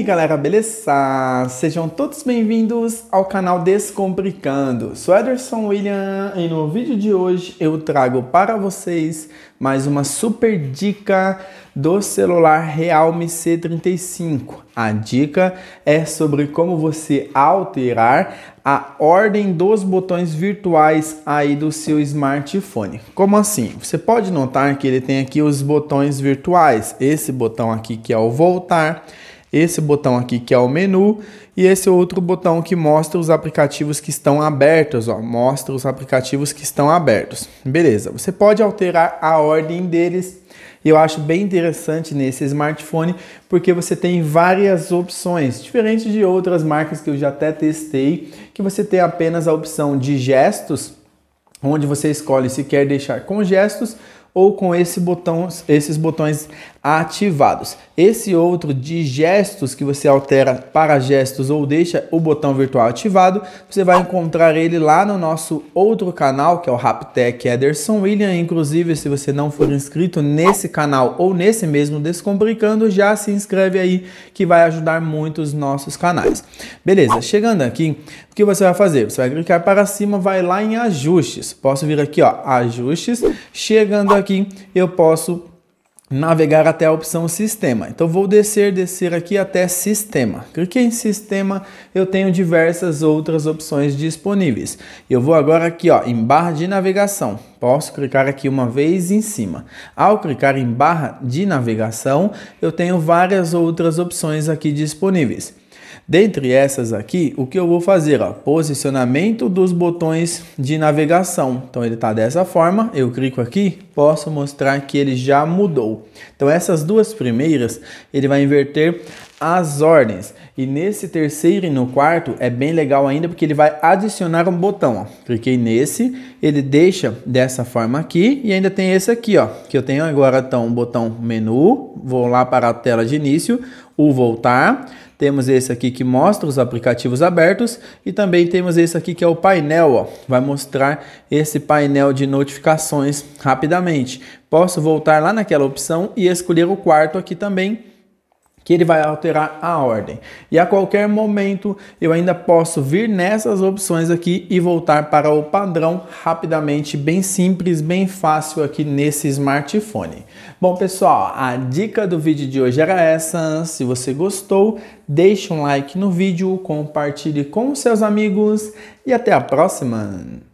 aí galera, beleza? Sejam todos bem-vindos ao canal Descomplicando. Sou Ederson William e no vídeo de hoje eu trago para vocês mais uma super dica do celular Realme C35. A dica é sobre como você alterar a ordem dos botões virtuais aí do seu smartphone. Como assim? Você pode notar que ele tem aqui os botões virtuais. Esse botão aqui que é o voltar esse botão aqui que é o menu e esse outro botão que mostra os aplicativos que estão abertos, ó, mostra os aplicativos que estão abertos. Beleza, você pode alterar a ordem deles. Eu acho bem interessante nesse smartphone porque você tem várias opções, diferente de outras marcas que eu já até testei, que você tem apenas a opção de gestos, onde você escolhe se quer deixar com gestos ou com esse botão, esses botões ativados. Esse outro de gestos que você altera para gestos ou deixa o botão virtual ativado, você vai encontrar ele lá no nosso outro canal, que é o Raptech Ederson William. Inclusive, se você não for inscrito nesse canal ou nesse mesmo Descomplicando, já se inscreve aí que vai ajudar muito os nossos canais. Beleza, chegando aqui, o que você vai fazer? Você vai clicar para cima, vai lá em ajustes. Posso vir aqui, ó, ajustes. Chegando aqui eu posso navegar até a opção sistema. Então vou descer, descer aqui até sistema. Cliquei em sistema, eu tenho diversas outras opções disponíveis. Eu vou agora aqui ó, em barra de navegação. Posso clicar aqui uma vez em cima. Ao clicar em barra de navegação, eu tenho várias outras opções aqui disponíveis. Dentre essas aqui, o que eu vou fazer? Ó, posicionamento dos botões de navegação. Então ele está dessa forma, eu clico aqui, possa mostrar que ele já mudou. Então essas duas primeiras, ele vai inverter as ordens. E nesse terceiro e no quarto é bem legal ainda porque ele vai adicionar um botão. Ó. Cliquei nesse, ele deixa dessa forma aqui e ainda tem esse aqui, ó, que eu tenho agora então um botão menu, vou lá para a tela de início, o voltar. Temos esse aqui que mostra os aplicativos abertos e também temos esse aqui que é o painel, ó, vai mostrar esse painel de notificações rapidamente novamente. Posso voltar lá naquela opção e escolher o quarto aqui também, que ele vai alterar a ordem. E a qualquer momento eu ainda posso vir nessas opções aqui e voltar para o padrão rapidamente, bem simples, bem fácil aqui nesse smartphone. Bom pessoal, a dica do vídeo de hoje era essa. Se você gostou, deixe um like no vídeo, compartilhe com seus amigos e até a próxima!